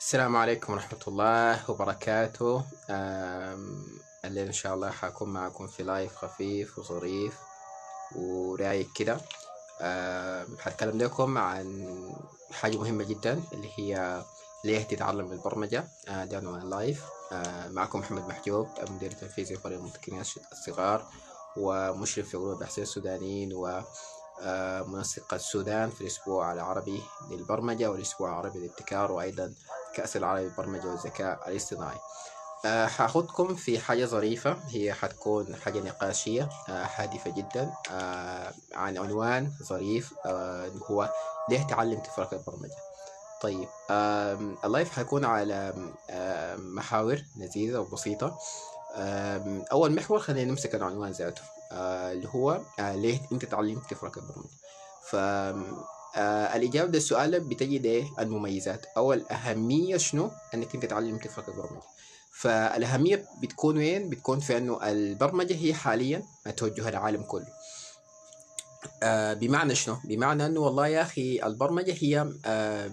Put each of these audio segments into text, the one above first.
السلام عليكم ورحمة الله وبركاته اللي إن شاء الله حكون معكم في لايف خفيف وظريف ورايق كده حتكلم لكم عن حاجة مهمة جدا اللي هي ليه تتعلم البرمجة ده آه، عنوان لايف آه، معكم محمد محجوب المدير التنفيذي لفريق المتقنين الصغار ومشرف في غرفة بحثين السودانيين و آه، منسقة السودان في الأسبوع العربي للبرمجة والأسبوع العربي للابتكار وأيضا كأس العالم للبرمجة والذكاء الاصطناعي أه هاخدكم في حاجة ظريفة هي هتكون حاجة نقاشية أه هادفة جدا أه عن عنوان ظريف آه، هو ليه تعلم تفرق البرمجة طيب اللايف هيكون على محاور لذيذة وبسيطة أول محور خلينا نمسك العنوان ذاته آه، اللي هو آه، ليه أنت تعلمت تفرق البرمجة ف آه الإجابة للسؤال بتجد إيه المميزات أو الأهمية شنو أنك أنت تتعلم تفرق البرمجة فالأهمية بتكون وين؟ بتكون في أنه البرمجة هي حاليا توجه العالم كله آه بمعنى شنو؟ بمعنى أنه والله يا أخي البرمجة هي آه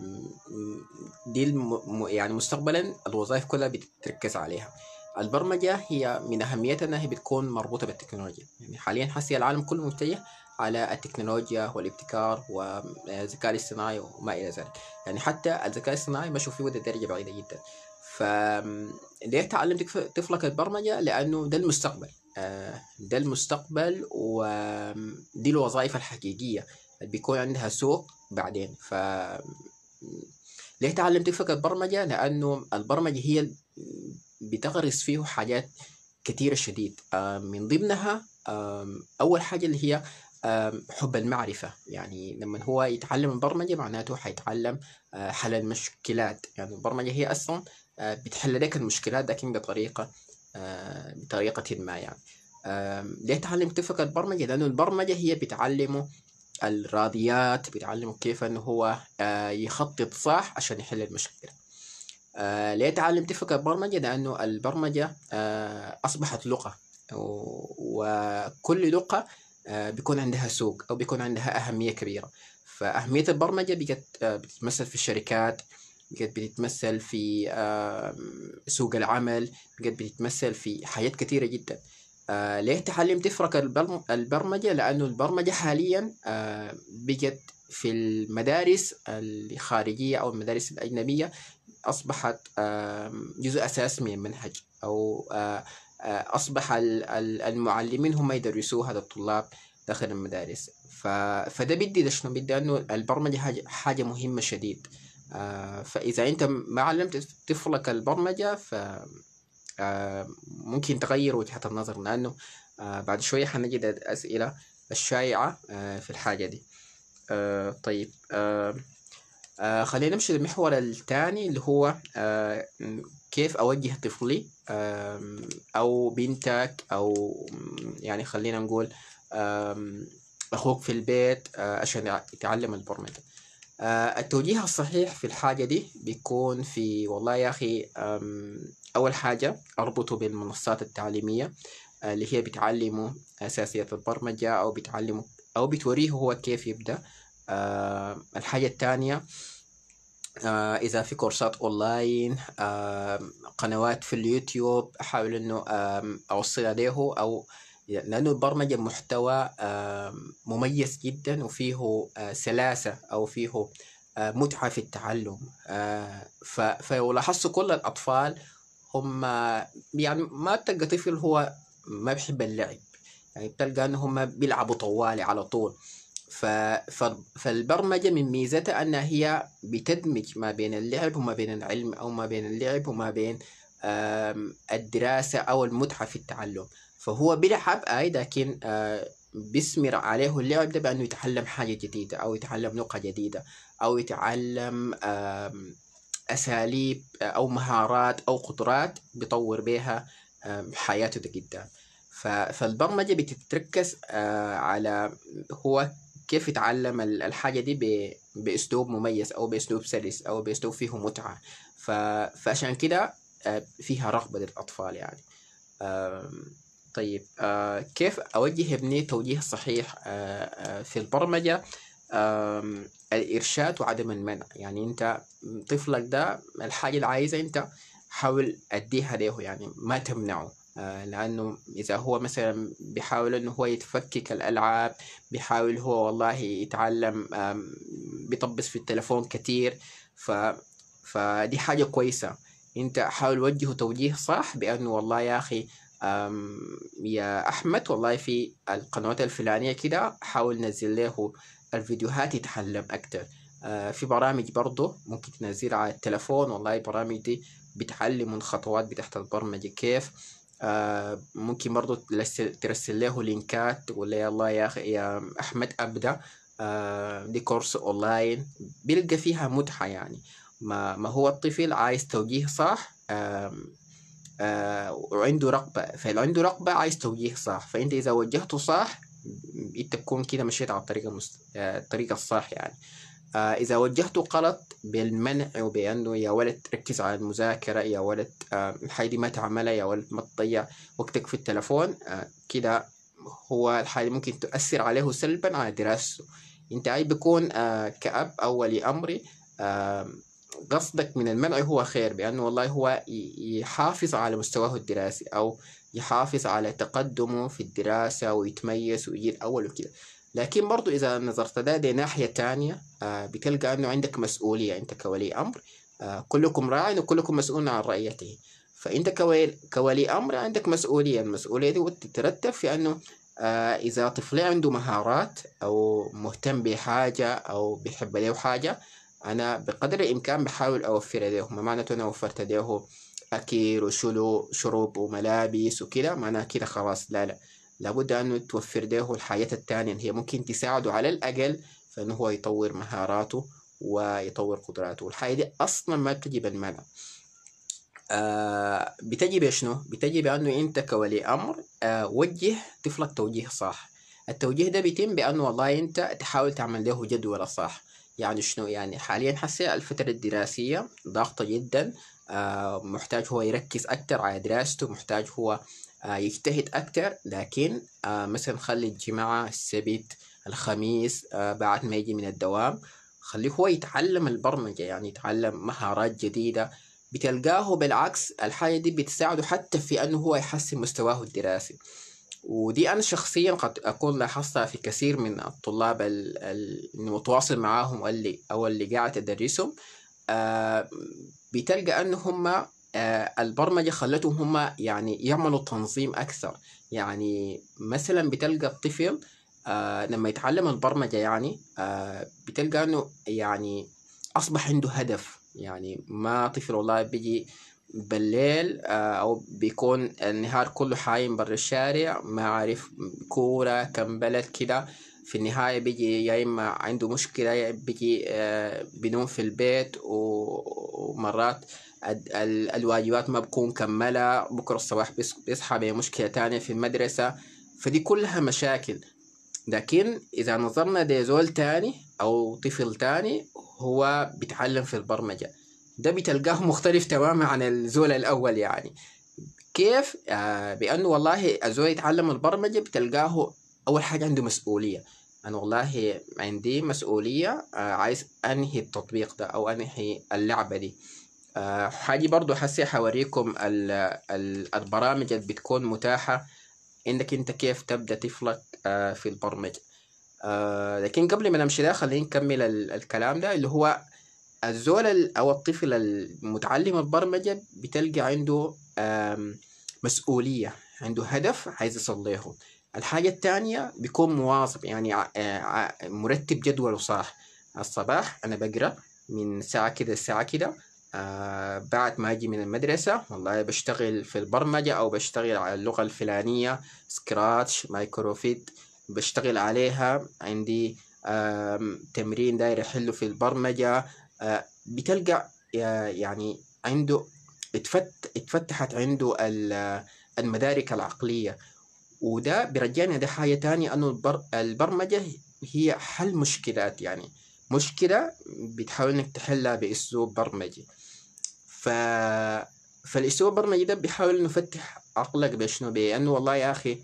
دي الم يعني مستقبلا الوظائف كلها بتركز عليها البرمجة هي من أهميتها أنها بتكون مربوطة بالتكنولوجيا يعني حاليا حسي العالم كله متجه على التكنولوجيا والابتكار والذكاء الاصطناعي وما الى ذلك يعني حتى الذكاء الاصطناعي مشوا فيه ودى درجه بعيده جدا ف ليه تعلم طفلك البرمجه لانه ده المستقبل آه، ده المستقبل ودي الوظائف الحقيقيه اللي بيكون عندها سوق بعدين ف ليه تعلم طفلك البرمجة؟ لأنه البرمجة هي بتغرس فيه حاجات كثيره شديد آه، من ضمنها أول حاجة اللي هي حب المعرفة يعني لما هو يتعلم البرمجة معناته حيتعلم آه، حل المشكلات يعني البرمجة هي أصلا آه، بتحل لك المشكلات لكن بطريقة آه، بطريقة ما يعني ليه تعلم تفك البرمجة لأنه البرمجة هي بتعلمه الرياضيات بتعلمه كيف أنه هو يخطط صح عشان يحل المشكلة ليه تعلم تفك البرمجة لأنه البرمجة أصبحت لغة وكل لغة آه، بيكون عندها سوق او بيكون عندها اهميه كبيره فاهميه البرمجه بقت آه، بتتمثل في الشركات بقت بتتمثل في سوق العمل بقت بتتمثل في حاجات كثيره جدا آه، ليه تعلم تفرق البرمجة لأنه البرمجة حاليا بقت في المدارس الخارجية أو المدارس الأجنبية أصبحت جزء أساسي من المنهج أو أصبح المعلمين هم يدرسوا هذا الطلاب داخل المدارس فده بدي ده شنو بدي أنه البرمجة حاجة مهمة شديد آه، فإذا أنت ما علمت طفلك البرمجة ف آه، ممكن تغير وجهة النظر لأنه آه، بعد شوية حنجد أسئلة الشائعة في الحاجة دي طيب خلينا نمشي للمحور الثاني اللي هو كيف أوجه طفلي أو بنتك أو يعني خلينا نقول أخوك في البيت آه، عشان يتعلم البرمجة آه، التوجيه الصحيح في الحاجة دي بيكون في والله يا أخي أول حاجة أربطه بالمنصات التعليمية آه، اللي هي بتعلمه أساسيات البرمجة أو بتعلمه أو بتوريه هو كيف يبدأ الحاجة الثانية آه، اذا في كورسات اونلاين قنوات في اليوتيوب احاول انه اوصل عليه او لانه البرمجه محتوى مميز جدا وفيه آه، سلاسه او فيه آه، متعه في التعلم فلاحظت كل الاطفال هم يعني ما تلقى طفل هو ما بيحب اللعب يعني بتلقى انهم بيلعبوا طوالي على طول فالبرمجة من ميزتها أنها هي بتدمج ما بين اللعب وما بين العلم أو ما بين اللعب وما بين الدراسة أو المتعة في التعلم فهو بيلعب أي لكن بيثمر عليه اللعب ده بأنه يتعلم حاجة جديدة أو يتعلم لغة جديدة أو يتعلم أساليب أو مهارات أو قدرات بيطور بيها حياته ده قدام فالبرمجة بتتركز على هو كيف يتعلم الحاجة دي بأسلوب مميز أو بأسلوب سلس أو بأسلوب فيه متعة فعشان كده آه، فيها رغبة للأطفال يعني طيب آه، كيف أوجه ابني توجيه صحيح آه، في البرمجة الإرشاد وعدم المنع يعني أنت طفلك ده الحاجة اللي عايزة أنت حاول أديها له يعني ما تمنعه آه، لأنه إذا هو مثلا بيحاول إنه هو يتفكك الألعاب بيحاول هو والله يتعلم بيطبس في التلفون كتير ف فدي حاجة كويسة أنت حاول وجهه توجيه صح بأنه والله يا أخي يا أحمد والله في القنوات الفلانية كده حاول نزل له الفيديوهات يتعلم أكتر آه، في برامج برضه ممكن تنزلها على التلفون والله البرامج دي بتعلم الخطوات بتحت البرمجة كيف آه ممكن برضو ترسل له لينكات تقول له يلا يا اخي يا احمد ابدا آه دي كورس اونلاين بيلقى فيها متعه يعني ما, ما هو الطفل عايز توجيه صح آه وعنده رغبه فلو عنده رغبه عايز توجيه صح فانت اذا وجهته صح انت تكون كده مشيت على الطريقه المست... آه، الطريقه الصح يعني آه، إذا وجهته غلط بالمنع وبأنه يا ولد ركز على المذاكرة يا ولد الحاجة آه ما تعملها يا ولد ما تضيع وقتك في التلفون آه، كده هو الحاجة ممكن تؤثر عليه سلبا على دراسته أنت عايز بيكون آه، كأب أولي أمري أمري قصدك من المنع هو خير بأنه والله هو يحافظ على مستواه الدراسي أو يحافظ على تقدمه في الدراسة ويتميز ويجيب أول وكده لكن برضو إذا نظرت لها ناحية تانية آه، بتلقى أنه عندك مسؤولية أنت كولي أمر آه، كلكم راع وكلكم مسؤول عن رعيته فأنت كولي أمر عندك مسؤولية المسؤولية دي تترتب في أنه آه، إذا طفلي عنده مهارات أو مهتم بحاجة أو بيحب له حاجة أنا بقدر الإمكان بحاول أوفر له ما معناته أنا وفرت له أكل وشلو شروب وملابس وكده معناه كده خلاص لا لا لابد أن توفر له الحاجات التانية اللي هي ممكن تساعده على الأقل فإنه هو يطور مهاراته ويطور قدراته والحاجة دي أصلا ما بتجي بالمنع آه بتجي بشنو؟ بتجي بأنه أنت كولي أمر آه وجه طفلك توجيه صح التوجيه ده بيتم بأنه والله أنت تحاول تعمل له جدول صح يعني شنو يعني حاليا حسي الفترة الدراسية ضاغطة جدا آه محتاج هو يركز أكتر على دراسته محتاج هو آه، يجتهد أكتر لكن آه، مثلا خلي الجماعة السبت الخميس آه، بعد ما يجي من الدوام خليه هو يتعلم البرمجة يعني يتعلم مهارات جديدة بتلقاه بالعكس الحاجة دي بتساعده حتى في أنه هو يحسن مستواه الدراسي ودي أنا شخصيا قد أكون لاحظتها في كثير من الطلاب اللي متواصل معاهم أو اللي, أو اللي قاعد أدرسهم بتلقى أن هم آه، البرمجة خلتهم هم يعني يعملوا تنظيم أكثر يعني مثلا بتلقى الطفل آه، لما يتعلم البرمجة يعني آه، بتلقى أنه يعني أصبح عنده هدف يعني ما طفل والله بيجي بالليل او بيكون النهار كله حايم برا الشارع ما عارف كوره كم بلد كده في النهاية بيجي يا إما عنده مشكلة بيجي بنوم في البيت ومرات الواجبات ما بكون مكملة بكرة الصباح بيصحى بمشكلة تانية في المدرسة فدي كلها مشاكل لكن إذا نظرنا لزول تاني أو طفل تاني هو بيتعلم في البرمجة ده بتلقاه مختلف تماما عن الزول الأول يعني كيف؟ آه بأنه والله الزول يتعلم البرمجة بتلقاه أول حاجة عنده مسؤولية أنا والله عندي مسؤولية آه عايز أنهي التطبيق ده أو أنهي اللعبة دي آه، حاجي برضو حسي حوريكم ال ال البرامج اللي بتكون متاحة انك انت كيف تبدأ طفلك آه، في البرمجة آه، لكن قبل ما نمشي ده خلينا نكمل الكلام ده اللي هو الزول او الطفل المتعلم البرمجة بتلقى عنده مسؤولية عنده هدف عايز يصليه الحاجة الثانية بيكون مواظب يعني مرتب جدوله صح الصباح أنا بقرأ من ساعة كده لساعة كده آه، بعد ما أجي من المدرسة والله بشتغل في البرمجة أو بشتغل على اللغة الفلانية سكراتش مايكروفيت بشتغل عليها عندي تمرين داير أحله في البرمجة آه، بتلقى آه، يعني عنده اتفت اتفتحت عنده المدارك العقلية وده بيرجعني ده حاجة تانية أنه البر... البرمجة هي حل مشكلات يعني مشكلة بتحاول إنك تحلها بأسلوب برمجي ف فالاسلوب البرمجي ده بيحاول انه يفتح عقلك بشنو بانه والله يا اخي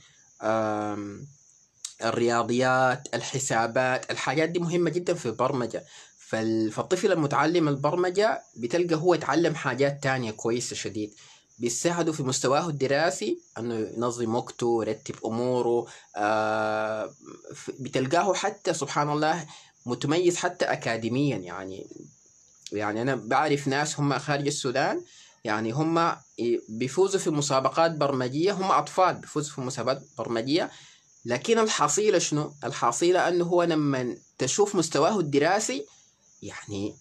الرياضيات الحسابات الحاجات دي مهمه جدا في البرمجه فالطفل المتعلم البرمجه بتلقى هو اتعلم حاجات تانية كويسه شديد بيساعده في مستواه الدراسي انه ينظم وقته يرتب اموره آه بتلقاه حتى سبحان الله متميز حتى اكاديميا يعني يعني أنا بعرف ناس هم خارج السودان يعني هم بيفوزوا في مسابقات برمجية هم أطفال بيفوزوا في مسابقات برمجية لكن الحصيلة شنو؟ الحصيلة أنه هو لما تشوف مستواه الدراسي يعني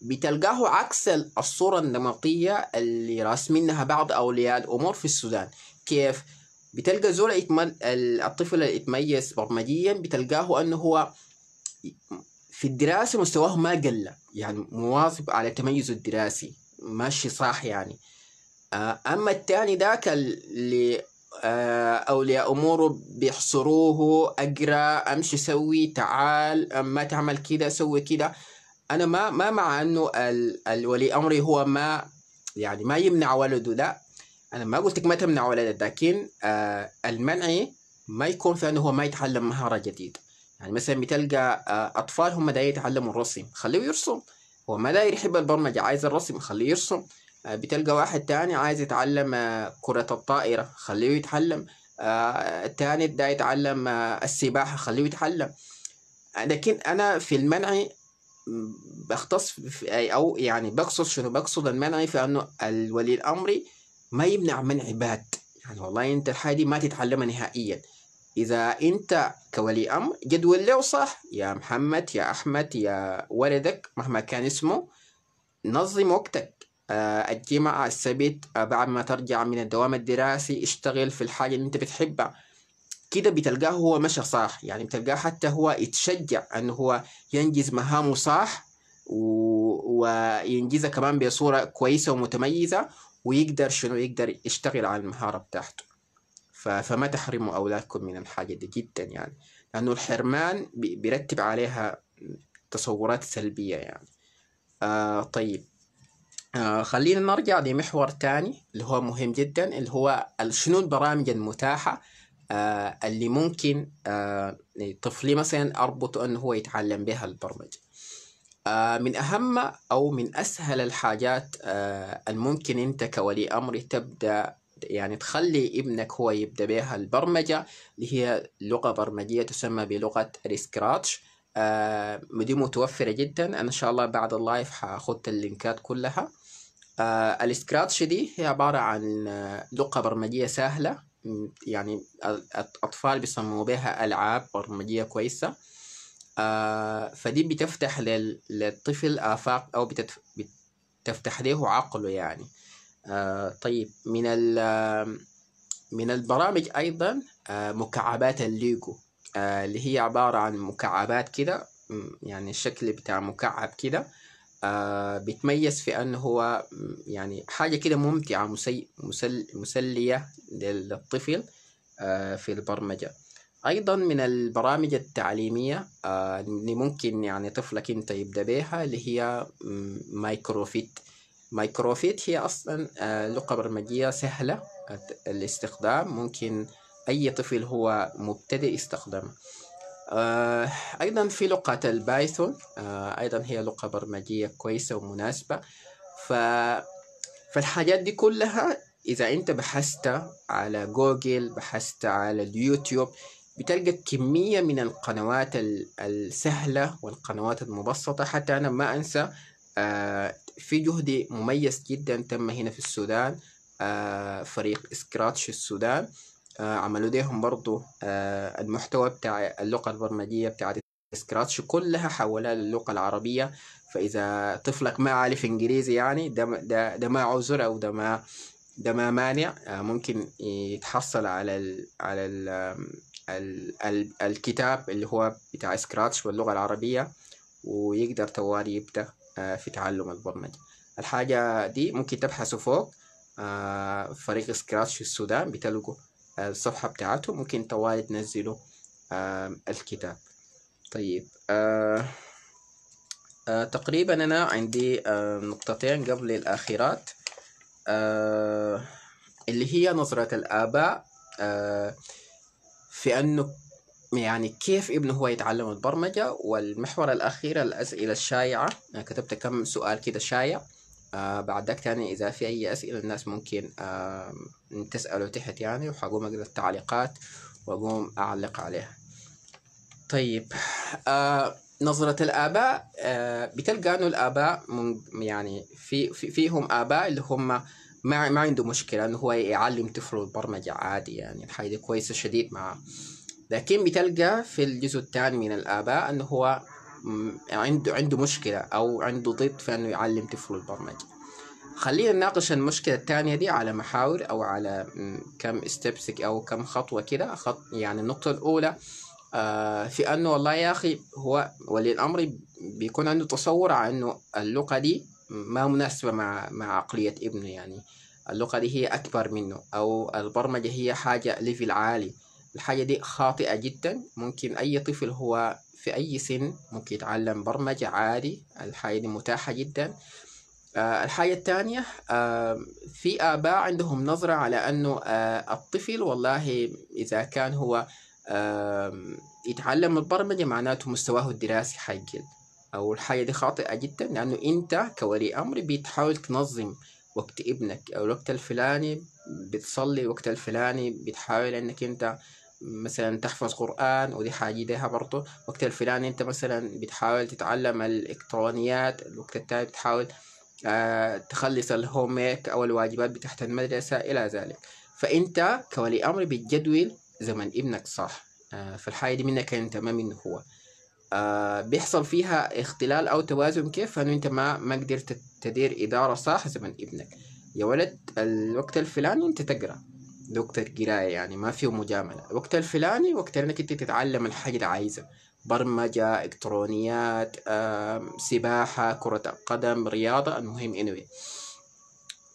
بتلقاه عكس الصورة النمطية اللي راسمينها بعض أولياء الأمور في السودان كيف؟ بتلقى زول الطفل اللي يتميز برمجيا بتلقاه أنه هو في الدراسة مستواه ما قل يعني مواظب على تميزه الدراسي ماشي صح يعني آه، أما الثاني ذاك اللي آه، أولياء أموره بيحصروه أقرأ أمشي سوي تعال ما تعمل كذا سوي كذا أنا ما ما مع إنه الولي أمري هو ما يعني ما يمنع ولده لا أنا ما قلت لك ما تمنع ولدك لكن آه، المنع ما يكون في إنه هو ما يتعلم مهارة جديدة يعني مثلا بتلقى آه، أطفال هم دايرين يتعلموا الرسم خليه يرسم هو ما داير يحب البرمجة عايز الرسم خليه يرسم آه، بتلقى واحد تاني عايز يتعلم آه، كرة الطائرة خليه يتعلم التاني ده يتعلم السباحة خليه يتعلم لكن أنا في المنع بختص أو يعني بقصد شنو بقصد المنع في أنه الولي الأمر ما يمنع منع عباد يعني والله أنت الحاجة دي ما تتعلمها نهائيا إذا أنت كولي أمر جدول له صح يا محمد يا أحمد يا ولدك مهما كان اسمه نظم وقتك آه، الجمعة السبت بعد ما ترجع من الدوام الدراسي اشتغل في الحاجة اللي انت بتحبها كده بتلقاه هو مشى صح يعني بتلقاه حتى هو يتشجع انه هو ينجز مهامه صح و... وينجزها كمان بصورة كويسة ومتميزة ويقدر شنو يقدر يشتغل على المهارة بتاعته فما تحرموا أولادكم من الحاجة دي جدا يعني لأنه الحرمان بيرتب عليها تصورات سلبية يعني آه طيب آه خلينا نرجع لمحور تاني اللي هو مهم جدا اللي هو شنو البرامج المتاحة آه اللي ممكن آه طفلي مثلا أربطه أنه هو يتعلم بها البرمجة آه من أهم أو من أسهل الحاجات آه الممكن أنت كولي أمر تبدأ يعني تخلي ابنك هو يبدأ بها البرمجة اللي هي لغة برمجية تسمى بلغة السكراتش آه دي متوفرة جدا أنا إن شاء الله بعد اللايف هاخد اللينكات كلها آه السكراتش دي هي عبارة عن آه، لغة برمجية سهلة يعني الأطفال بيسموا بها ألعاب برمجية كويسة آه فدي بتفتح للطفل آفاق أو بتفتح له عقله يعني آه، طيب من آه، من البرامج أيضا آه، مكعبات الليجو اللي هي عبارة عن مكعبات كده يعني الشكل بتاع مكعب كده بتميز في أنه هو يعني حاجة كده ممتعة مسي مسل مسلية للطفل في البرمجة أيضا من البرامج التعليمية اللي ممكن يعني طفلك أنت يبدأ بها اللي هي مايكروفيت مايكروفيت هي أصلا آه، لغة برمجية سهلة الاستخدام ممكن أي طفل هو مبتدئ يستخدمها آه، أيضا في لغة البايثون آه، أيضا هي لغة برمجية كويسة ومناسبة ف... فالحاجات دي كلها إذا أنت بحثت على جوجل بحثت على اليوتيوب بتلقى كمية من القنوات السهلة والقنوات المبسطة حتى أنا ما أنسى في جهد مميز جدا تم هنا في السودان آه، فريق سكراتش السودان آه، عملوا ليهم برضو آه، المحتوى بتاع اللغة البرمجية بتاعت سكراتش كلها حولها للغة العربية فإذا طفلك ما عارف إنجليزي يعني ده ده ده ما عذر أو ده ما ده ما مانع ممكن يتحصل على ال على الـ الـ ال الكتاب اللي هو بتاع سكراتش واللغة العربية ويقدر توالي يبدأ آه، في تعلم البرمجة الحاجة دي ممكن تبحثوا فوق آه، فريق سكراتش في السودان بتلقوا الصفحة بتاعته ممكن طوال تنزلوا آه، الكتاب طيب تقريبا أنا عندي نقطتين قبل الآخرات اللي هي نظرة الآباء في أنه يعني كيف ابنه هو يتعلم البرمجة والمحور الأخير الأسئلة الشائعة أنا كتبت كم سؤال كده شائع آه بعدك تاني إذا في أي أسئلة الناس ممكن آه تسأله تحت يعني وحقوم أقرأ التعليقات وأقوم أعلق عليها طيب آه نظرة الآباء آه بتلقى إنه الآباء يعني في, في فيهم آباء اللي هم ما ما عنده مشكلة إنه هو يعلم طفله البرمجة عادي يعني الحاجة دي كويسة شديد معاه لكن بتلقى في الجزء الثاني من الآباء أنه هو عنده عنده مشكلة أو عنده ضد في أنه يعلم طفله البرمجة خلينا نناقش المشكلة الثانية دي على محاور أو على كم ستبسك أو كم خطوة كده خط يعني النقطة الأولى آه، في أنه والله يا أخي هو ولي الأمر بيكون عنده تصور عن أنه اللغة دي ما مناسبة مع مع عقلية ابنه يعني اللغة دي هي أكبر منه أو البرمجة هي حاجة ليفل عالي الحاجة دي خاطئة جدا ممكن أي طفل هو في أي سن ممكن يتعلم برمجة عادي الحاجة دي متاحة جدا آه الحاجة الثانية آه في آباء عندهم نظرة على أنه آه الطفل والله إذا كان هو يتعلم البرمجة معناته مستواه الدراسي حيقل أو الحاجة دي خاطئة جدا لأنه أنت كولي أمر بتحاول تنظم وقت ابنك أو الوقت الفلاني بتصلي الوقت الفلاني بتحاول أنك أنت مثلا تحفظ قرآن ودي حاجة ليها برضه وقت الفلاني أنت مثلا بتحاول تتعلم الإلكترونيات الوقت التالي بتحاول آه، تخلص الهوميك أو الواجبات بتاعت المدرسة إلى ذلك فأنت كولي أمر بتجدول زمن ابنك صح آه، فالحاجة دي منك أنت ما منه هو آه، بيحصل فيها اختلال أو توازن كيف فأنه أنت ما ما قدرت تدير إدارة صح زمن ابنك يا ولد الوقت الفلاني أنت تقرأ دكتور قراية يعني ما فيه مجاملة الوقت الفلاني وقت انك انت تتعلم الحاجة اللي عايزة برمجة الكترونيات سباحة كرة قدم رياضة المهم انوي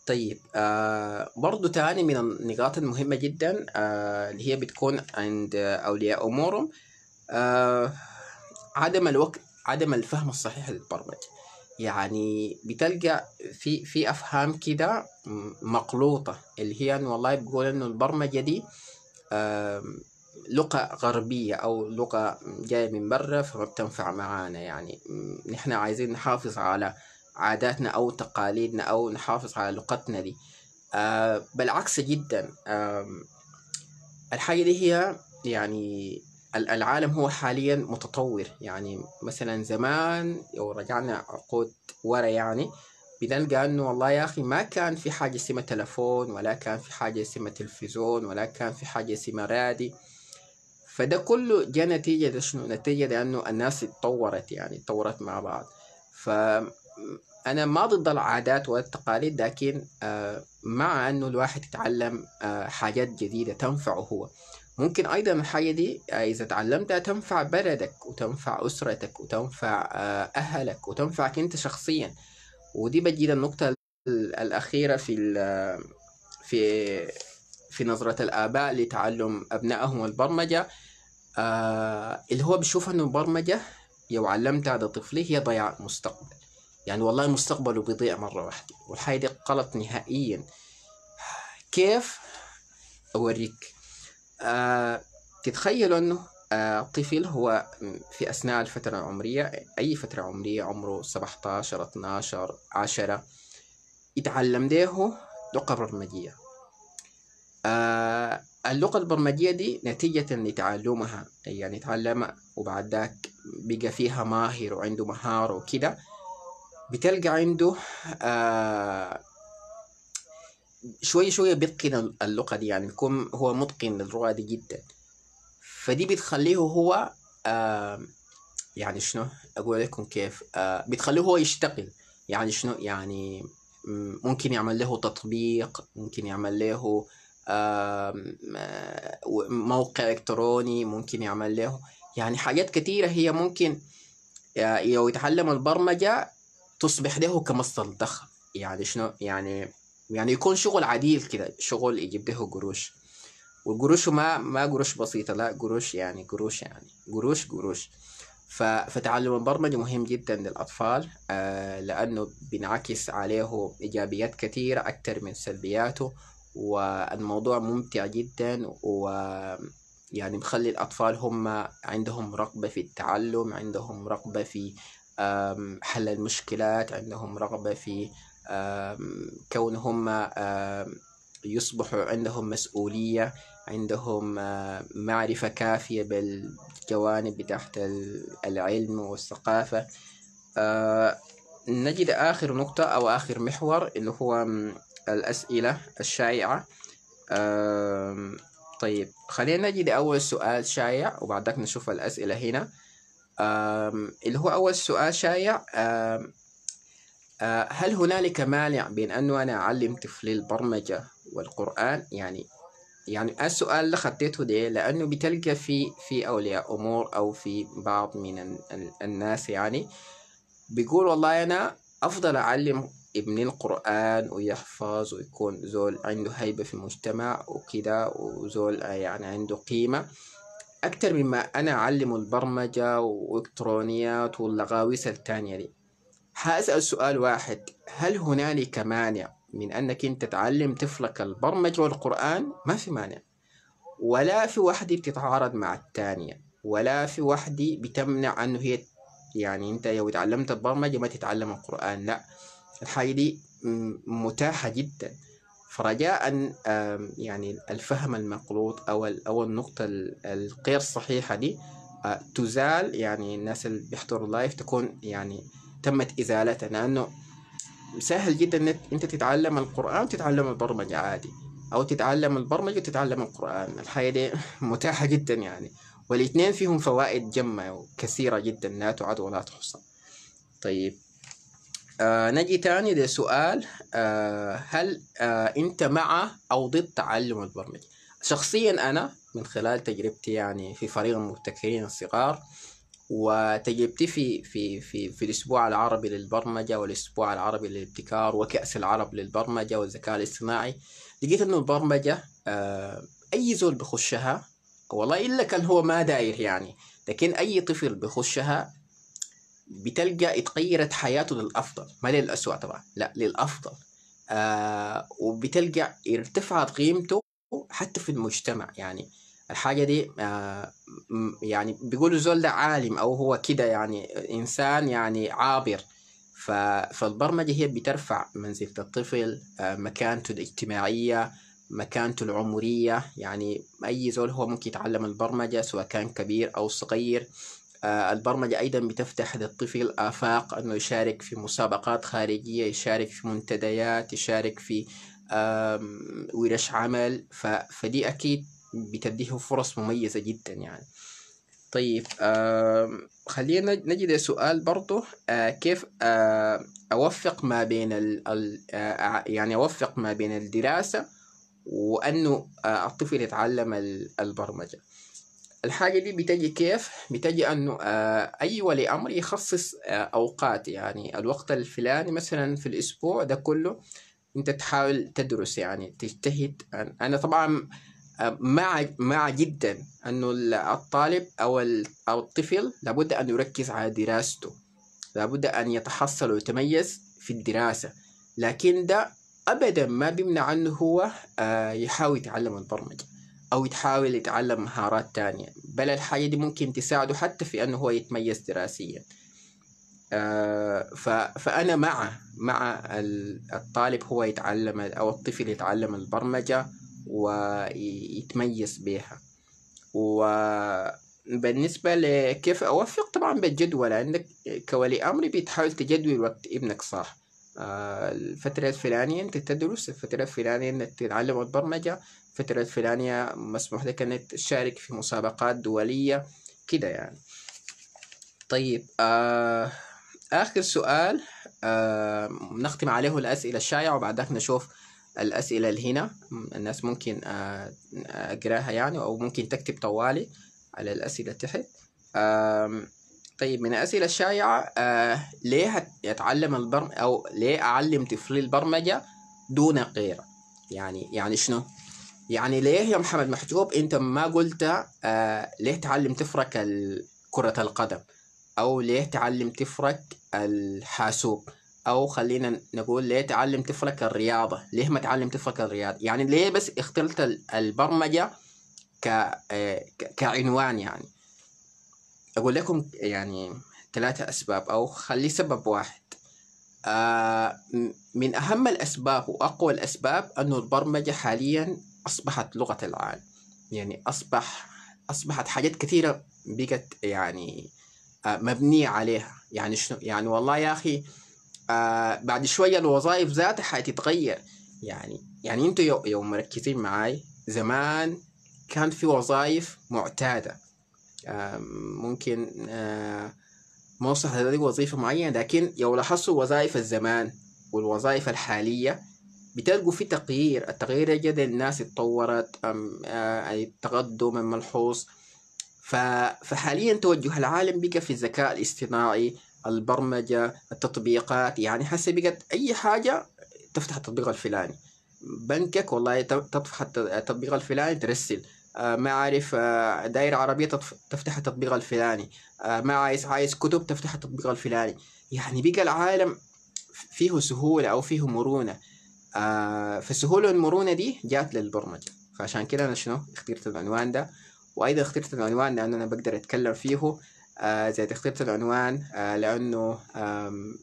طيب آه برضو تاني من النقاط المهمة جدا آه اللي هي بتكون عند أولياء أمورهم آه عدم الوقت عدم الفهم الصحيح للبرمجة يعني بتلقى في في افهام كده مقلوطه اللي هي انه والله بيقول انه البرمجه دي لغة غربية أو لغة جاية من برا فما بتنفع معانا يعني نحن عايزين نحافظ على عاداتنا أو تقاليدنا أو نحافظ على لغتنا دي آه، بالعكس جدا الحاجة دي هي يعني العالم هو حاليا متطور يعني مثلا زمان لو رجعنا عقود ورا يعني بنلقى انه والله يا اخي ما كان في حاجه اسمها تلفون ولا كان في حاجه اسمها تلفزيون ولا كان في حاجه اسمها رادي فده كله جاء نتيجة شنو نتيجة لأنه الناس اتطورت يعني اتطورت مع بعض فأنا ما ضد العادات والتقاليد لكن آه، مع أنه الواحد يتعلم آه، حاجات جديدة تنفعه هو ممكن أيضا الحاجة دي إذا اتعلمتها تنفع بلدك وتنفع أسرتك وتنفع آه، أهلك وتنفعك أنت شخصيا ودي بتجي النقطة الأخيرة في في في نظرة الآباء لتعلم أبنائهم البرمجة آه، اللي هو بيشوف أنه البرمجة لو علمتها لطفلي هي ضياع مستقبل يعني والله مستقبله بيضيع مرة واحدة والحاجة دي غلط نهائيا كيف أوريك آه، تتخيلوا أنه الطفل آه، طفل هو في أثناء الفترة العمرية أي فترة عمرية عمره 17 12 10 يتعلم ديه لغة برمجية آه، اللغة البرمجية دي نتيجة لتعلمها يعني تعلم وبعد ذاك بقى فيها ماهر وعنده مهارة وكده بتلقى عنده آه شوي شوي بيتقن اللغة دي يعني بيكون هو متقن للغة دي جدا فدي بتخليه هو آه يعني شنو أقول لكم كيف آه بتخليه هو يشتغل يعني شنو يعني ممكن يعمل له تطبيق ممكن يعمل له آه موقع إلكتروني ممكن يعمل له يعني حاجات كتيرة هي ممكن آه، لو يتعلم البرمجة تصبح له كمصدر دخل يعني شنو يعني يعني يكون شغل عديل كده شغل يجيب له قروش وقروشه ما ما قروش بسيطة لا قروش يعني قروش يعني قروش قروش فتعلم البرمجة مهم جدا للأطفال آه، لأنه بينعكس عليه إيجابيات كثيرة أكثر من سلبياته والموضوع ممتع جدا و يعني مخلي الأطفال هم عندهم رغبة في التعلم عندهم رغبة في حل المشكلات عندهم رغبة في كون هم يصبح عندهم مسؤولية عندهم معرفة كافية بالجوانب بتاعت العلم والثقافة نجد آخر نقطة أو آخر محور اللي هو الأسئلة الشائعة طيب خلينا نجد أول سؤال شائع وبعدك نشوف الأسئلة هنا اللي هو أول سؤال شائع آه، هل هنالك مانع بين أنه أنا أعلم طفلي البرمجة والقرآن يعني يعني السؤال اللي خطيته ده لأنه بتلقى في في أولياء أمور أو في بعض من الناس يعني بيقول والله أنا أفضل أعلم ابني القرآن ويحفظ ويكون زول عنده هيبة في المجتمع وكده وزول آه، يعني عنده قيمة أكتر مما أنا أعلمه البرمجة وإلكترونيات واللغاويس التانية دي حأسأل سؤال واحد هل هنالك مانع من أنك أنت تعلم طفلك البرمجة والقرآن ما في مانع ولا في وحدة بتتعارض مع الثانية ولا في وحدة بتمنع أنه هي يعني أنت لو تعلمت البرمجة ما تتعلم القرآن لا الحاجة دي متاحة جدا فرجاء يعني الفهم المقلوط أو أو النقطة الغير صحيحة دي آه، تزال يعني الناس اللي بيحضروا لايف تكون يعني تمت إزالتها لأنه سهل جدا انك انت تتعلم القرآن وتتعلم البرمجة عادي او تتعلم البرمجة وتتعلم القرآن الحياة دي متاحة جدا يعني والاثنين فيهم فوائد جمة وكثيرة جدا لا تعد ولا تحصى طيب آه نجي تاني لسؤال آه هل آه انت مع او ضد تعلم البرمجة شخصيا انا من خلال تجربتي يعني في فريق المبتكرين الصغار وتجربتي في في في في الاسبوع العربي للبرمجه والاسبوع العربي للابتكار وكاس العرب للبرمجه والذكاء الاصطناعي لقيت انه البرمجه آه، اي زول بخشها والله الا كان هو ما داير يعني لكن اي طفل بخشها بتلقى اتغيرت حياته للافضل ما للاسوء طبعا لا للافضل آه وبتلقى ارتفعت قيمته حتى في المجتمع يعني الحاجة دي آه، يعني بيقولوا زول ده عالم أو هو كده يعني إنسان يعني عابر فالبرمجة هي بترفع منزلة الطفل آه، مكانته الاجتماعية مكانته العمرية يعني أي زول هو ممكن يتعلم البرمجة سواء كان كبير أو صغير آه، البرمجة أيضا بتفتح للطفل آفاق أنه يشارك في مسابقات خارجية يشارك في منتديات يشارك في ورش عمل فدي أكيد بتديه فرص مميزة جدا يعني طيب آه خلينا نجد سؤال برضه آه كيف آه أوفق ما بين الـ الـ آه يعني أوفق ما بين الدراسة وأنه آه الطفل يتعلم البرمجة الحاجة دي بتجي كيف؟ بتجي أنه آه أي ولي أمر يخصص آه أوقات يعني الوقت الفلاني مثلا في الأسبوع ده كله أنت تحاول تدرس يعني تجتهد أنا طبعا آه، مع مع جدا انه الطالب او او الطفل لابد ان يركز على دراسته لابد ان يتحصل ويتميز في الدراسه لكن ده ابدا ما بيمنع انه هو آه، يحاول يتعلم البرمجه او يحاول يتعلم مهارات تانية بل الحاجه دي ممكن تساعده حتى في انه هو يتميز دراسيا آه، فانا مع مع الطالب هو يتعلم او الطفل يتعلم البرمجه ويتميز بيها وبالنسبة لكيف أوفق طبعا بالجدول عندك كولي أمر بتحاول تجدول وقت ابنك صح الفترة الفلانية أنت تدرس الفترة الفلانية أنك تتعلم البرمجة الفترة الفلانية مسموح لك أنك تشارك في مسابقات دولية كده يعني طيب آه آخر سؤال آه نختم عليه الأسئلة الشائعة وبعدك نشوف الأسئلة اللي هنا الناس ممكن آه، أقراها يعني أو ممكن تكتب طوالي على الأسئلة تحت طيب من الأسئلة الشائعة آه، ليه يتعلم البرم أو ليه أعلم طفلي البرمجة دون غيره يعني يعني شنو؟ يعني ليه يا محمد محجوب أنت ما قلت آه، ليه تعلم تفرك كرة القدم أو ليه تعلم تفرك الحاسوب او خلينا نقول ليه تعلم طفلك الرياضه ليه ما تعلم طفلك الرياضه يعني ليه بس اخترت البرمجه آه، كعنوان يعني اقول لكم يعني ثلاثه اسباب او خلي سبب واحد آه، من اهم الاسباب واقوى الاسباب انه البرمجه حاليا اصبحت لغه العالم يعني اصبح اصبحت حاجات كثيره بقت يعني آه، مبنيه عليها يعني شنو يعني والله يا اخي آه بعد شوية الوظائف ذاتها حتتغير يعني يعني انتوا لو مركزين معاي زمان كان في وظائف معتادة آه ممكن آه ما وصل هذه وظيفة معينة لكن لو لاحظتوا وظائف الزمان والوظائف الحالية بتلقوا في تغيير التغيير جدا الناس اتطورت أم آه التقدم الملحوظ فحاليا توجه العالم بقى في الذكاء الاصطناعي البرمجة التطبيقات يعني هسه بقت أي حاجة تفتح التطبيق الفلاني بنكك والله آه، آه، تفتح التطبيق الفلاني ترسل ما عارف دايرة عربية تفتح التطبيق الفلاني ما عايز عايز كتب تفتح التطبيق الفلاني يعني بقى العالم فيه سهولة أو فيه مرونة آه، فالسهولة والمرونة دي جات للبرمجة فعشان كده أنا شنو اخترت العنوان ده وأيضا اخترت العنوان لأن أنا بقدر أتكلم فيه آه، زي تخطيط العنوان آه، لأنه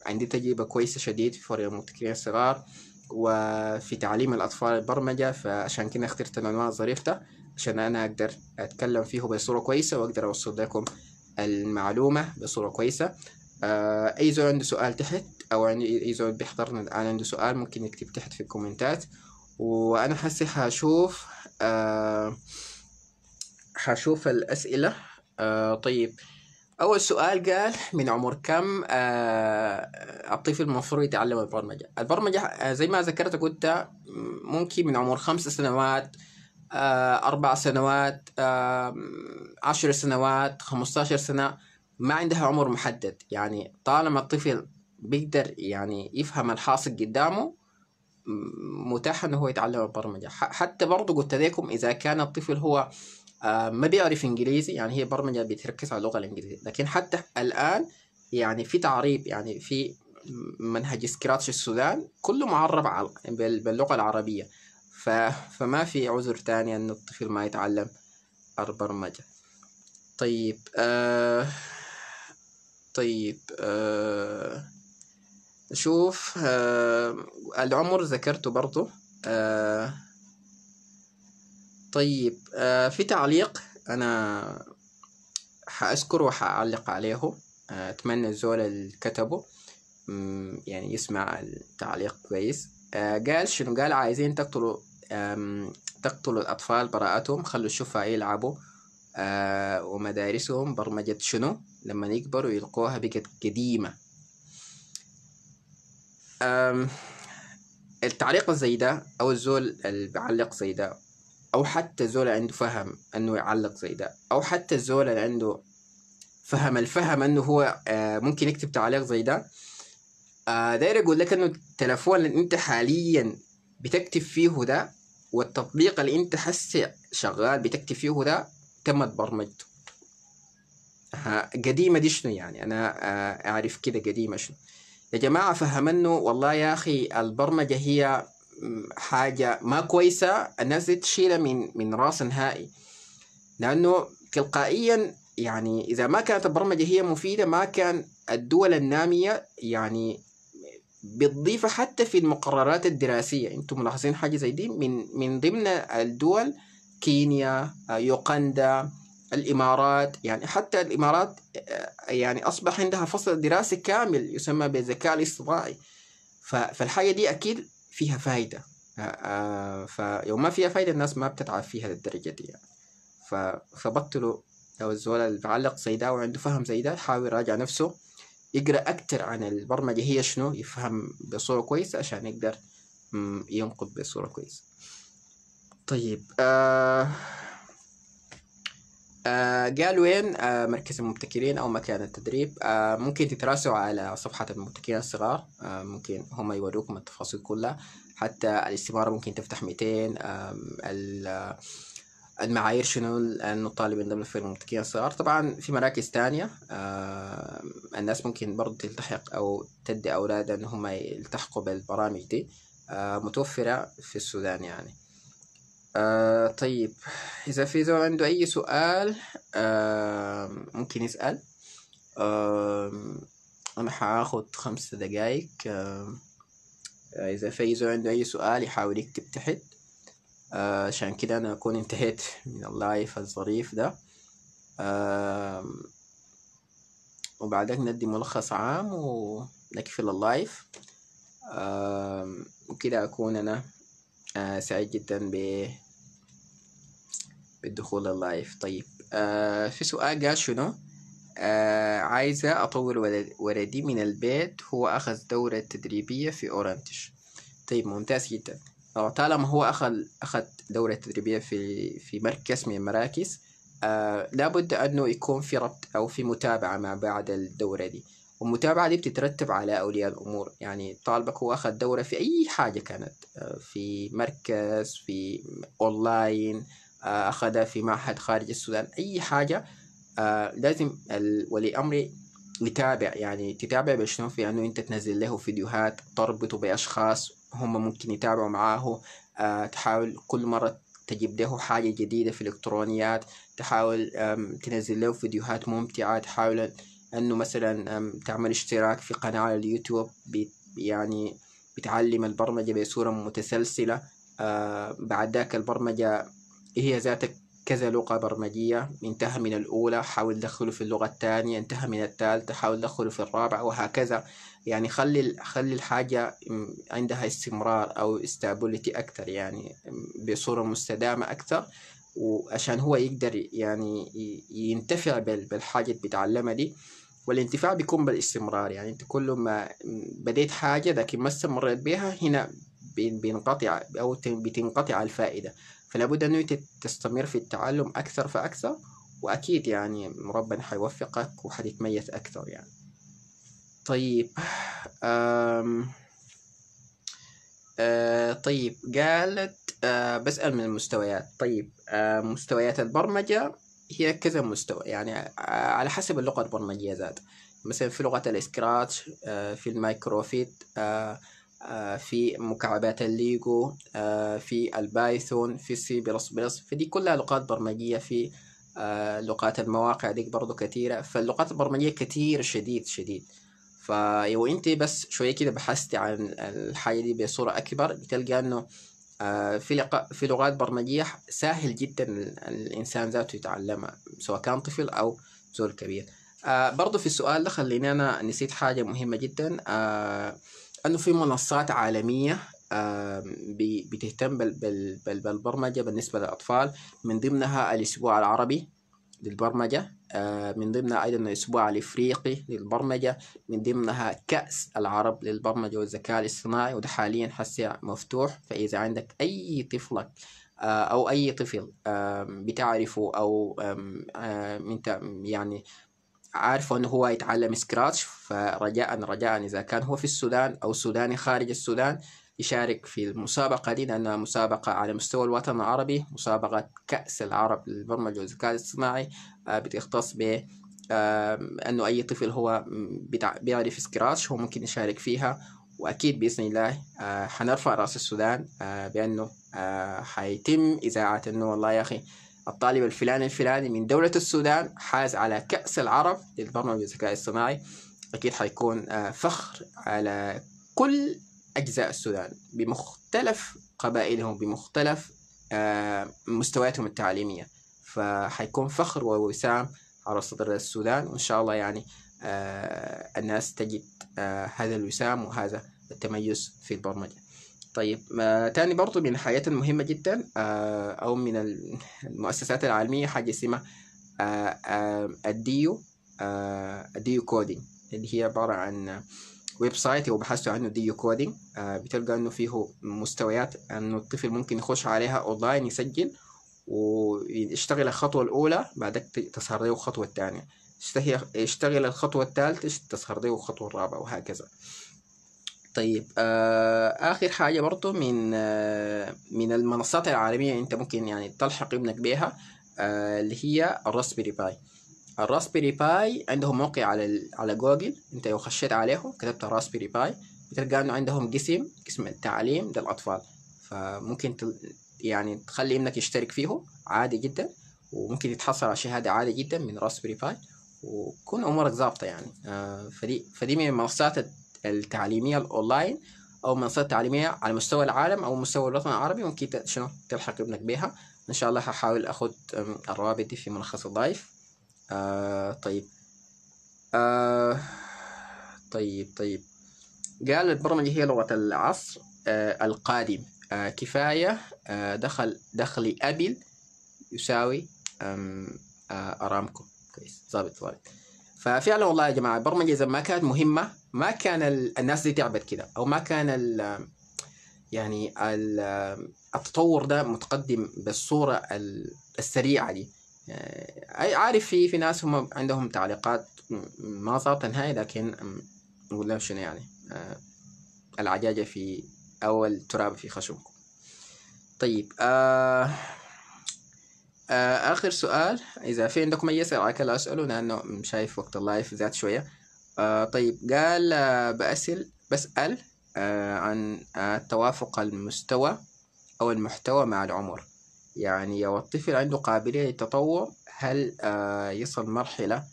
عندي تجربة كويسة شديد في فريق المبتكرين الصغار وفي تعليم الأطفال البرمجة فعشان كده اخترت العنوان الظريف ده عشان أنا أقدر أتكلم فيه بصورة كويسة وأقدر أوصل لكم المعلومة بصورة كويسة آه، أي زول عنده سؤال تحت أو أي زول بيحضرنا الآن عنده سؤال ممكن يكتب تحت في الكومنتات وأنا حسي هشوف هشوف الأسئلة طيب اول سؤال قال من عمر كم آه، الطفل المفروض يتعلم البرمجه البرمجه آه، زي ما ذكرت قلت آه، ممكن من عمر خمس سنوات أربع سنوات عشر سنوات خمستاشر سنة ما عندها عمر محدد يعني طالما الطفل بيقدر يعني يفهم الحاصل قدامه متاح انه هو يتعلم البرمجة حتى برضو قلت لكم اذا كان الطفل هو آه، ما بيعرف انجليزي يعني هي برمجه بتركز على اللغه الانجليزيه لكن حتى الان يعني في تعريب يعني في منهج سكراتش السودان كله معرب باللغه العربيه فما في عذر تاني ان الطفل ما يتعلم البرمجه طيب آه... طيب آه... شوف آه... العمر ذكرته برضه آه... طيب آه في تعليق أنا حأذكره وحأعلق عليه آه أتمنى الزول اللي كتبه يعني يسمع التعليق كويس آه قال شنو قال عايزين تقتلوا تقتلوا الأطفال براءتهم خلوا الشفاء يلعبوا آه ومدارسهم برمجة شنو لما يكبروا يلقوها بقت قديمة التعليق زي ده أو الزول اللي بيعلق زي ده او حتى الزول عنده فهم انه يعلق زي ده او حتى الزول اللي عنده فهم الفهم انه هو آه، ممكن يكتب تعليق زي ده آه، داير اقول لك انه التلفون اللي انت حاليا بتكتب فيه ده والتطبيق اللي انت حس شغال بتكتب فيه ده تمت برمجته قديمه دي شنو يعني انا آه، اعرف كده قديمه شنو يا جماعه فهم انه والله يا اخي البرمجه هي حاجة ما كويسة الناس دي تشيلها من من راس نهائي لأنه تلقائيا يعني إذا ما كانت البرمجة هي مفيدة ما كان الدول النامية يعني بتضيفها حتى في المقررات الدراسية أنتم ملاحظين حاجة زي دي من من ضمن الدول كينيا يوغندا الإمارات يعني حتى الإمارات يعني أصبح عندها فصل دراسي كامل يسمى بالذكاء الاصطناعي فالحاجة دي أكيد فيها فايدة آه، آه، فيوم ما فيها فايدة الناس ما بتتعب فيها للدرجة دي يعني فبطلوا لو الزول اللي بيعلق زي ده وعنده فهم زي ده حاول يراجع نفسه يقرأ أكتر عن البرمجة هي شنو يفهم بصورة كويسة عشان يقدر ينقد بصورة كويسة طيب آه قال آه، وين آه، مركز المبتكرين أو مكان التدريب آه، ممكن تتراسوا على صفحة المبتكرين الصغار ممكن هم يوروكم التفاصيل كلها حتى الاستمارة ممكن تفتح 200 المعايير شنو أنه طالب ينضم في المبتكرين الصغار طبعا في مراكز تانية الناس ممكن برضه تلتحق أو تدي أولادها أن هم يلتحقوا بالبرامج دي متوفرة في السودان يعني آه طيب إذا في زول عنده أي سؤال آه ممكن يسأل آه أنا حاخد خمس دقايق آه إذا في زول عنده أي سؤال يحاول يكتب تحت آه عشان كده أنا أكون انتهيت من اللايف الظريف ده آه وبعدك ندي ملخص عام ونقفل اللايف آه وكده أكون أنا آه، سعيد جدا ب بالدخول اللايف طيب آه في سؤال قال شنو آه عايزة أطور ولدي من البيت هو أخذ دورة تدريبية في أورنتش طيب ممتاز جدا آه، طالما هو أخذ أخذ دورة تدريبية في في مركز من المراكز آه لابد أنه يكون في ربط أو في متابعة ما بعد الدورة دي والمتابعة دي بتترتب على أولياء الأمور يعني طالبك هو أخذ دورة في أي حاجة كانت آه في مركز في أونلاين آه، أخذها في معهد خارج السودان أي حاجة آه، لازم ولي أمري يتابع يعني تتابع بشنو في أنه أنت تنزل له فيديوهات تربطه بأشخاص هم ممكن يتابعوا معاه آه، تحاول كل مرة تجيب له حاجة جديدة في الإلكترونيات تحاول تنزل له فيديوهات ممتعة تحاول أنه مثلا تعمل اشتراك في قناة على اليوتيوب يعني بتعلم البرمجة بصورة متسلسلة بعد ذاك البرمجة هي ذات كذا لغة برمجية انتهى من الأولى حاول دخله في اللغة الثانية انتهى من الثالثة حاول دخله في الرابعة وهكذا يعني خلي خلي الحاجة عندها استمرار أو استابوليتي أكثر يعني بصورة مستدامة أكثر وعشان هو يقدر يعني ينتفع بالحاجة اللي بيتعلمها دي والانتفاع بيكون بالاستمرار يعني انت كل ما بديت حاجة لكن ما استمريت بيها هنا بينقطع أو بتنقطع الفائدة فلا بد أن تستمر في التعلم أكثر فأكثر وأكيد يعني ربنا حيوفقك وحتتميز أكثر يعني طيب أم أه طيب قالت أه بسأل من المستويات طيب أه مستويات البرمجة هي كذا مستوى يعني آه، على حسب اللغة البرمجية ذات مثلا في لغة الاسكراتش آه، في المايكروفيت آه، آه، في مكعبات الليجو آه، في البايثون في السي بلس بلس فدي كلها لغات برمجية في آه، لغات المواقع ديك برضو كتيرة فاللغات البرمجية كتير شديد شديد فلو انت بس شوية كده بحثت عن الحاجة دي بصورة أكبر بتلقى انه في في لغات برمجية سهل جدا الإنسان ذاته يتعلمها سواء كان طفل أو زول كبير برضو في السؤال ده خليني أنا نسيت حاجة مهمة جدا انه في منصات عالميه بتهتم بالبرمجه بالنسبه للاطفال من ضمنها الاسبوع العربي للبرمجه من ضمنها ايضا الاسبوع الافريقي للبرمجه من ضمنها كاس العرب للبرمجه والذكاء الاصطناعي وده حاليا هسه مفتوح فاذا عندك اي طفلك او اي طفل بتعرفه او انت يعني عارفه انه هو يتعلم سكراتش فرجاء رجاء اذا كان هو في السودان او سوداني خارج السودان يشارك في المسابقة دي لأنها مسابقة على مستوى الوطن العربي مسابقة كأس العرب للبرمجة والذكاء الاصطناعي آه، بتختص ب آه، أنه أي طفل هو بيعرف سكراتش هو ممكن يشارك فيها وأكيد بإذن الله آه، حنرفع رأس السودان بأنه حيتم إذاعة أنه والله يا أخي الطالب الفلاني الفلاني من دولة السودان حاز على كأس العرب للبرمجة والذكاء الاصطناعي أكيد حيكون آه، فخر على كل أجزاء السودان بمختلف قبائلهم بمختلف آه، مستوياتهم التعليمية فحيكون فخر ووسام على صدر السودان وإن شاء الله يعني آه، الناس تجد هذا الوسام وهذا التميز في البرمجة طيب آه، تاني برضو من الحاجات المهمة جدا آه، أو من المؤسسات العالمية حاجة اسمها آه، الديو الديو كودينج اللي هي عبارة عن ويب سايت لو بحثتوا عنه ديو كودينج بتلقى انه فيه مستويات انه الطفل ممكن يخش عليها اونلاين يسجل ويشتغل الخطوة الأولى بعدك تظهر له الخطوة الثانية يشتغل الخطوة الثالثة تظهر له الخطوة الرابعة وهكذا طيب آه آخر حاجة برضو من آه من المنصات العالمية أنت ممكن يعني تلحق ابنك بها آه اللي هي الراسبيري باي الراسبيري باي عندهم موقع على على جوجل أنت لو خشيت عليهم كتبت الراسبيري باي بتلقى إنه عندهم قسم قسم التعليم للأطفال فممكن تل يعني تخلي ابنك يشترك فيه عادي جدا وممكن يتحصل على شهادة عادي جدا من راسبيري باي وكون أمورك ظابطة يعني آه فدي فدي من المنصات التعليميه الاونلاين او منصات تعليميه على مستوى العالم او مستوى الوطن العربي ممكن شنو تلحق ابنك بها ان شاء الله هحاول اخذ الروابط دي في ملخص الضيف آه طيب آه طيب طيب قال البرمجه هي لغه العصر آه القادم آه كفايه آه دخل دخل ابل يساوي آه ارامكو كويس ظابط ظابط ففعلا والله يا جماعه البرمجه اذا ما كانت مهمه ما كان الناس دي تعبت كده او ما كان الـ يعني الـ التطور ده متقدم بالصوره السريعه دي آه، اي عارف في في ناس هم عندهم تعليقات ما صارت نهائي لكن نقول لهم شنو يعني آه، العجاجه في اول تراب في خشمكم طيب آه آه، آخر سؤال إذا في عندكم أي أسئلة كلا أسأله لأنه شايف وقت اللايف ذات شوية آه طيب قال آه بأسل بسأل آه عن آه توافق المستوى أو المحتوى مع العمر يعني لو الطفل عنده قابلية للتطوع هل آه يصل مرحلة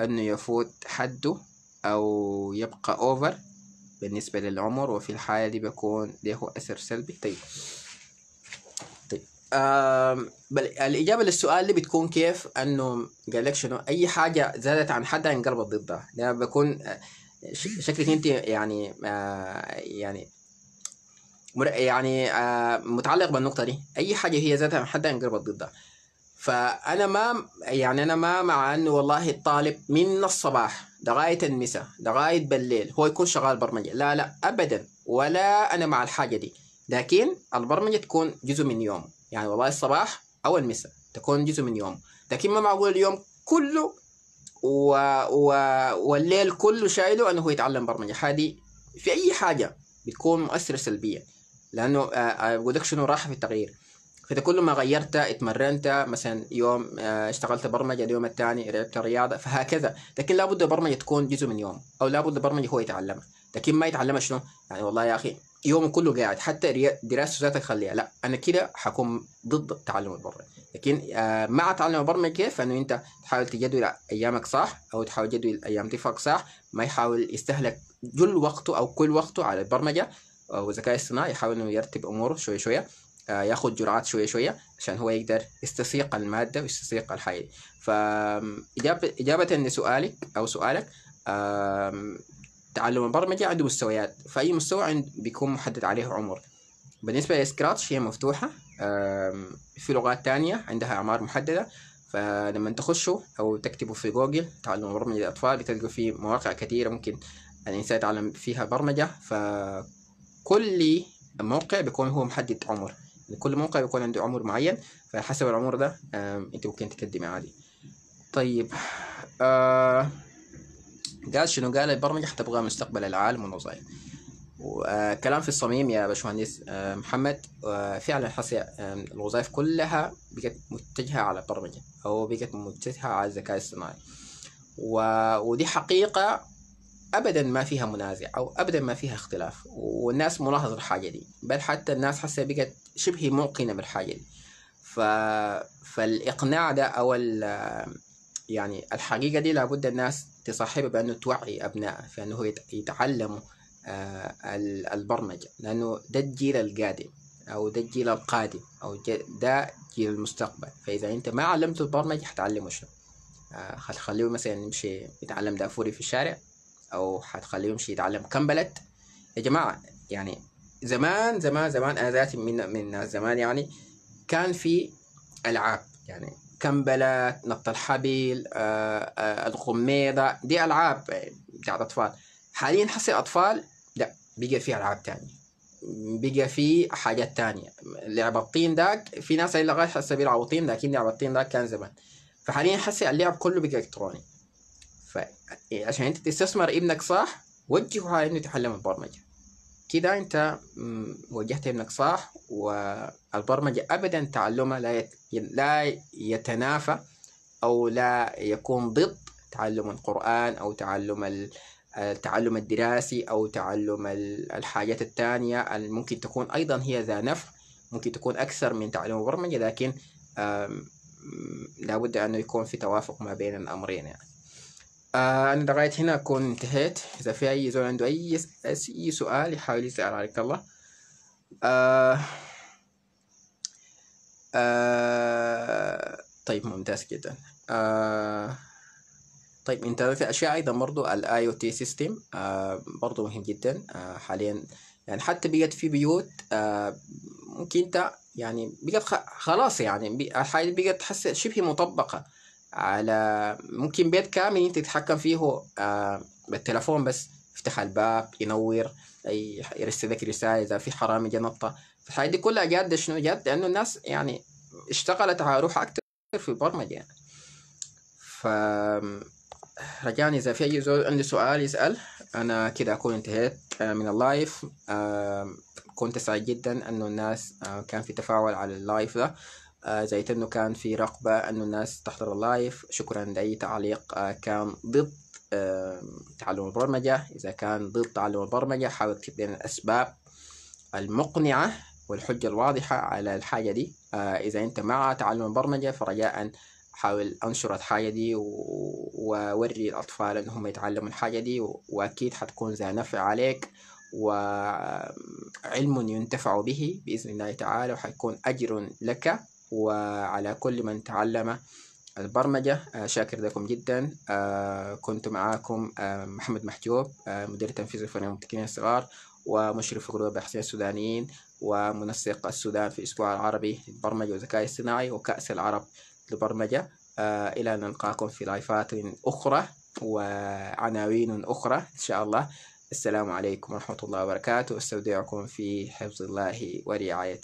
أنه يفوت حده أو يبقى أوفر بالنسبة للعمر وفي الحالة دي بيكون له أثر سلبي طيب آه بل الاجابه للسؤال اللي بتكون كيف انه قال لك شنو اي حاجه زادت عن حدها انقلبت ضدها لان يعني بكون آه، شكلك انت يعني آه يعني يعني آه متعلق بالنقطه دي اي حاجه هي زادت عن حدها انقلبت ضدها فانا ما يعني انا ما مع انه والله الطالب من الصباح لغايه المساء لغايه بالليل هو يكون شغال برمجه لا لا ابدا ولا انا مع الحاجه دي لكن البرمجه تكون جزء من يومه يعني والله الصباح أو المساء تكون جزء من يوم لكن ما معقول اليوم كله و... و... والليل كله شايله أنه هو يتعلم برمجة هذه في أي حاجة بتكون مؤثرة سلبية لأنه آه، آه، بقول لك شنو راحة في التغيير فإذا كل ما غيرت اتمرنت مثلا يوم آه، اشتغلت برمجة اليوم الثاني لعبت رياضة فهكذا لكن لابد البرمجة تكون جزء من يوم أو لابد البرمجة هو يتعلمها لكن ما يتعلمها شنو يعني والله يا أخي يوم كله قاعد حتى دراسته ذاتها خليها لا انا كده حكون ضد التعلم البرمجه لكن آه، مع تعلم البرمجه كيف انه انت تحاول تجدول ايامك صح او تحاول تجدول ايام ضيفك صح ما يحاول يستهلك جل وقته او كل وقته على البرمجه آه، والذكاء الاصطناعي يحاول انه يرتب اموره شويه شويه آه، ياخذ جرعات شويه شويه عشان هو يقدر يستسيق الماده ويستسيق الحياه فاجابه اجابه لسؤالك او سؤالك تعلم البرمجة عنده مستويات فأي مستوى عند بيكون محدد عليه عمر بالنسبة لسكراتش هي مفتوحة في لغات تانية عندها أعمار محددة فلما تخشوا أو تكتبوا في جوجل تعلم برمجة الأطفال بتلقوا في مواقع كثيرة ممكن الإنسان يتعلم فيها برمجة فكل موقع بيكون هو محدد عمر كل موقع بيكون عنده عمر معين فحسب العمر ده أنت ممكن تقدمي عادي طيب آه قال شنو قال البرمجة حتبغى مستقبل العالم والوظائف وكلام في الصميم يا باشمهندس آه، محمد آه، فعلا حصي آه، الوظائف كلها بقت متجهة على البرمجة أو بقت متجهة على الذكاء الصناعي و... ودي حقيقة أبدا ما فيها منازع أو أبدا ما فيها اختلاف والناس ملاحظة الحاجة دي بل حتى الناس حاسة بقت شبه موقنة بالحاجة دي ف... فالإقناع ده أو يعني الحقيقة دي لابد الناس تصاحبها بأنه توعي أبنائها في أنه يتعلموا آه، البرمجة لأنه ده الجيل القادم أو ده الجيل القادم أو ده جيل المستقبل فإذا أنت ما علمته البرمجة حتعلمه شنو آه، حتخليه مثلا يمشي يتعلم دافوري في الشارع أو حتخليه يمشي يتعلم كمبلت يا جماعة يعني زمان زمان زمان أنا ذاتي من من زمان يعني كان في ألعاب يعني كمبلات نط الحبل الغميضة آه، آه، دي ألعاب آه، بتاعت أطفال حاليا حسي أطفال لا بقى في ألعاب تانية بقى في حاجات تانية لعب الطين داك في ناس لغاية هسه بيلعبوا طين لكن لعب الطين داك كان زمان فحاليا حسي اللعب كله بقى إلكتروني فعشان إيه، أنت تستثمر ابنك صح وجهه على إنه يتعلم البرمجة كده انت وجهت ابنك صح والبرمجة ابدا تعلمها لا لا يتنافى او لا يكون ضد تعلم القرآن او تعلم التعلم الدراسي او تعلم الحاجات الثانية الممكن ممكن تكون ايضا هي ذا نفع ممكن تكون اكثر من تعلم البرمجة لكن لابد انه يكون في توافق ما بين الامرين يعني آه انا لغايه هنا اكون انتهيت اذا في اي زول عنده اي اي سؤال يحاول يسال عليك الله آه آه طيب ممتاز جدا آه طيب في اشياء ايضا برضو الاي او تي سيستم آه، برضو مهم جدا آه حاليا يعني حتى بقت في بيوت آه ممكن انت يعني بقت خلاص يعني بقت تحس شبه مطبقة على ممكن بيت كامل انت تتحكم فيه آه بالتلفون بس يفتح الباب ينور اي يرسل لك رساله اذا في حرامي جا نطه الحاجات دي كلها جاده شنو جاده لانه الناس يعني اشتغلت على روحها اكثر في البرمجه يعني ف رجعني اذا في اي زول عنده سؤال يسال انا كده اكون انتهيت آه، من اللايف كنت سعيد جدا انه الناس آه، كان في تفاعل على اللايف ده آه، زي انه كان في رقبة انه الناس تحضر اللايف شكرا لاي تعليق آه، كان ضد تعلم البرمجة إذا كان ضد تعلم البرمجة حاول تكتب لنا الأسباب المقنعة والحجة الواضحة على الحاجة دي آه، إذا أنت مع تعلم البرمجة فرجاء حاول أنشر الحاجة دي ووري الأطفال انهم يتعلموا الحاجة دي وأكيد حتكون ذا نفع عليك وعلم ينتفع به بإذن الله تعالى وحيكون أجر لك وعلى كل من تعلم البرمجة آه، شاكر لكم جدا آه، كنت معاكم آه، محمد محجوب مدير تنفيذي لفريق المبتكرين الصغار ومشرف قلوب أحسن السودانيين ومنسق السودان في الأسبوع العربي للبرمجة والذكاء الاصطناعي وكأس العرب للبرمجة إلى أن نلقاكم في لايفات أخرى وعناوين أخرى إن شاء الله السلام عليكم ورحمة الله وبركاته أستودعكم في حفظ الله ورعايته